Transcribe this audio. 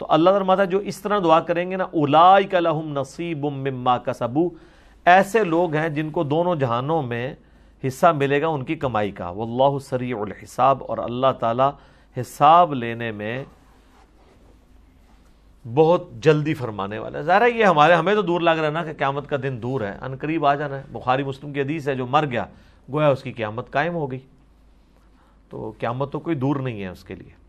तो अल्लाह तरमाता जो इस तरह दुआ करेंगे ना उलाई का लहम नसीब उम्मा का सबू ऐसे लोग हैं जिनको दोनों जहानों में हिस्सा मिलेगा उनकी कमाई का वल्लाहु सरीउल हिसाब और अल्लाह ताला हिसाब लेने में बहुत जल्दी फरमाने वाला है ज़ाहिर ये हमारे हमें तो दूर लग रहा है ना कि क्यामत का दिन दूर है अनकरीब आ जाना है बुखारी मुस्लिम की हदीस है जो मर गया गोया उसकी क्यामत कायम हो गई तो क्यामत तो कोई दूर नहीं है उसके लिए